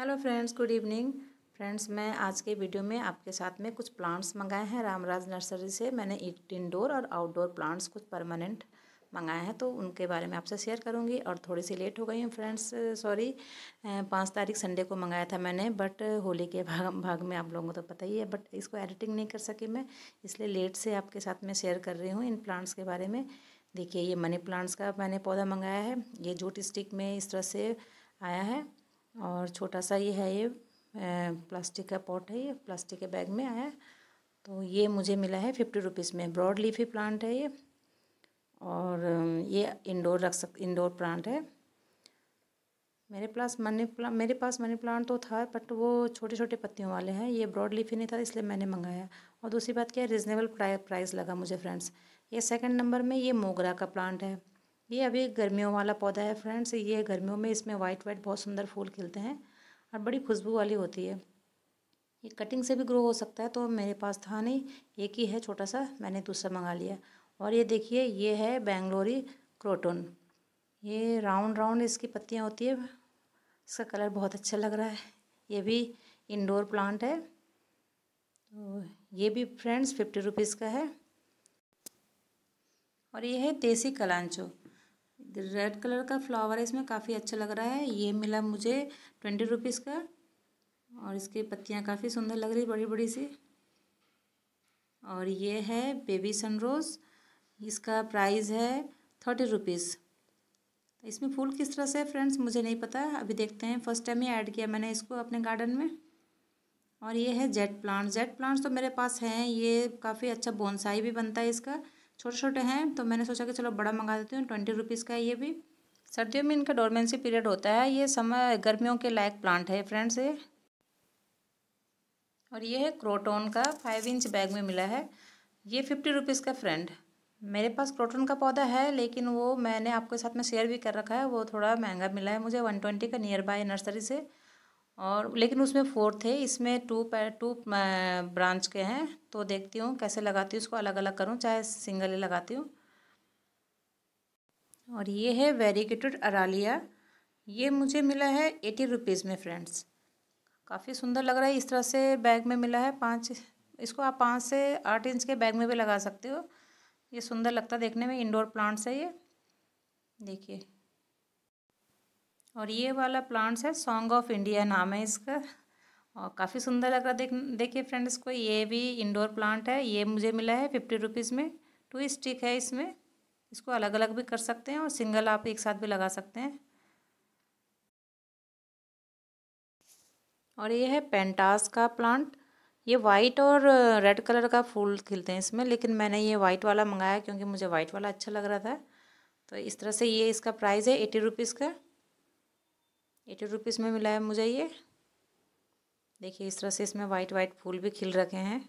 hello friends good evening friends मैं आज के वीडियो में आपके साथ में कुछ प्लांट्स मंगाए हैं रामराज नर्सरी से मैंने इंडोर और आउटडोर प्लांट्स कुछ परमानेंट मंगाए हैं तो उनके बारे में आपसे शेयर करूंगी और थोड़ी सी लेट हो गई हूँ फ्रेंड्स सॉरी पाँच तारीख संडे को मंगाया था मैंने बट होली के भाग भाग में आप लोगों को तो पता ही है बट इसको एडिटिंग नहीं कर सकी मैं इसलिए लेट से आपके साथ में शेयर कर रही हूँ इन प्लांट्स के बारे में देखिए ये मनी प्लांट्स का मैंने पौधा मंगाया है ये जूट स्टिक में इस तरह से आया है और छोटा सा ये है ये प्लास्टिक का पॉट है ये प्लास्टिक के बैग में आया तो ये मुझे मिला है फिफ्टी रुपीज़ में ब्रॉड लीफी प्लांट है ये और ये इंडोर रख सक इंडोर प्लांट है मेरे पास मनी प्ला मेरे पास मनी प्लांट तो था बट वो छोटे छोटे पत्तियों वाले हैं ये ब्रॉड लीफी नहीं था इसलिए मैंने मंगाया और दूसरी बात क्या है रिजनेबल प्राइस लगा मुझे फ्रेंड्स ये सेकंड नंबर में ये मोगरा का प्लांट है ये अभी गर्मियों वाला पौधा है फ्रेंड्स ये गर्मियों में इसमें वाइट वाइट बहुत सुंदर फूल खिलते हैं और बड़ी खुशबू वाली होती है ये कटिंग से भी ग्रो हो सकता है तो मेरे पास था नहीं एक ही है छोटा सा मैंने दूसरा मंगा लिया और ये देखिए ये है बेंगलोरी क्रोटोन ये राउंड राउंड इसकी पत्तियाँ होती है इसका कलर बहुत अच्छा लग रहा है ये भी इंडोर प्लांट है तो ये भी फ्रेंड्स फिफ्टी रुपीज़ का है और ये है देसी कलांचो रेड कलर का फ्लावर है इसमें काफ़ी अच्छा लग रहा है ये मिला मुझे ट्वेंटी रुपीज़ का और इसकी पत्तियाँ काफ़ी सुंदर लग रही बड़ी बड़ी सी और ये है बेबी सनरोज़ इसका प्राइस है थर्टी रुपीज़ तो इसमें फूल किस तरह से फ्रेंड्स मुझे नहीं पता अभी देखते हैं फर्स्ट टाइम ही ऐड किया मैंने इसको अपने गार्डन में और ये है जेट प्लांट जेट प्लांट्स तो मेरे पास हैं ये काफ़ी अच्छा बोनसाई भी बनता है इसका छोटे छोटे हैं तो मैंने सोचा कि चलो बड़ा मंगा देती हूँ ट्वेंटी रुपीज़ का है ये भी सर्दियों में इनका डोरमेंसी पीरियड होता है ये समय गर्मियों के लायक प्लांट है फ्रेंड्स ये और ये है क्रोटोन का फाइव इंच बैग में मिला है ये फिफ्टी रुपीज़ का फ्रेंड मेरे पास क्रोटोन का पौधा है लेकिन वो मैंने आपके साथ में शेयर भी कर रखा है वो थोड़ा महंगा मिला है मुझे वन ट्वेंटी का नियर बाय नर्सरी से और लेकिन उसमें फोर थे इसमें टू पैर टू ब्रांच के हैं तो देखती हूँ कैसे लगाती हूँ उसको अलग अलग करूँ चाहे सिंगल ही लगाती हूँ और ये है वेरीगेटेड अरालिया ये मुझे मिला है एटी रुपीज़ में फ्रेंड्स काफ़ी सुंदर लग रहा है इस तरह से बैग में मिला है पाँच इसको आप पाँच से आठ इंच के बैग में भी लगा सकते हो ये सुंदर लगता है देखने में इंडोर प्लांट्स है ये देखिए और ये वाला प्लांट्स है सॉन्ग ऑफ इंडिया नाम है इसका और काफ़ी सुंदर लग रहा देख देखिए फ्रेंड्स को ये भी इंडोर प्लांट है ये मुझे मिला है फिफ्टी रुपीज़ में टू स्टिक है इसमें इसको अलग अलग भी कर सकते हैं और सिंगल आप एक साथ भी लगा सकते हैं और ये है पेंटास का प्लांट ये वाइट और रेड कलर का फूल खिलते हैं इसमें लेकिन मैंने ये वाइट वाला मंगाया क्योंकि मुझे वाइट वाला अच्छा लग रहा था तो इस तरह से ये इसका प्राइस है एटी रुपीज़ का एटी रुपीज़ में मिला है मुझे ये देखिए इस तरह से इसमें वाइट वाइट फूल भी खिल रखे हैं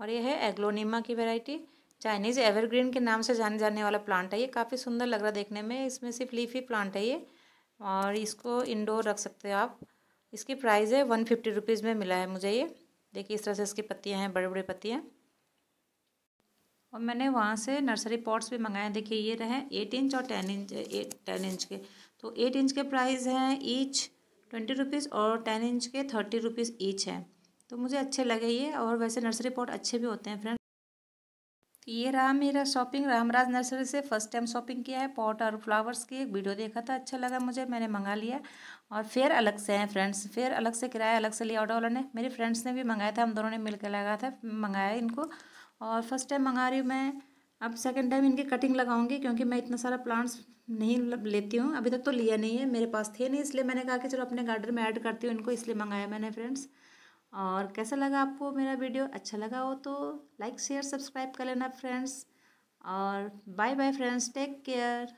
और ये है एग्लोनीमा की वैरायटी चाइनीज़ एवरग्रीन के नाम से जाने जाने वाला प्लांट है ये काफ़ी सुंदर लग रहा देखने में इसमें सिर्फ लीफी प्लांट है ये और इसको इंडोर रख सकते हो आप इसकी प्राइस है वन फिफ्टी रुपीज़ में मिला है मुझे ये देखिए इस तरह से इसकी पत्तियाँ हैं बड़े बड़े पत्तियाँ और मैंने वहाँ से नर्सरी पॉट्स भी मंगाए देखिए ये रहे एट इंच और ten inch eight ten inch के तो एट इंच के प्राइस हैं ईच ट्वेंटी रुपीज़ और टेन इंच के थर्टी रुपीज़ ईच हैं तो मुझे अच्छे लगे ये और वैसे नर्सरी पॉट अच्छे भी होते हैं फ्रेंड तो ये रहा मेरा शॉपिंग रामराज नर्सरी से फर्स्ट टाइम शॉपिंग किया है पॉट और फ्लावर्स की एक वीडियो देखा था अच्छा लगा मुझे मैंने मंगा लिया और फिर अलग से हैं फ्रेंड्स फिर अलग से किराया अलग से लिया ऑर्डर वालों ने मेरी फ्रेंड्स ने भी मंगाया था हम दोनों ने मिलकर लगा था मंगाया इनको और फर्स्ट टाइम मंगा रही हूँ मैं अब सेकेंड टाइम इनकी कटिंग लगाऊंगी क्योंकि मैं इतना सारा प्लांट्स नहीं लेती हूँ अभी तक तो लिया नहीं है मेरे पास थे नहीं इसलिए मैंने कहा कि चलो अपने गार्डन में ऐड करती हूँ इनको इसलिए मंगाया मैंने फ्रेंड्स और कैसा लगा आपको मेरा वीडियो अच्छा लगा हो तो लाइक शेयर सब्सक्राइब कर लेना फ्रेंड्स और bye bye friends take care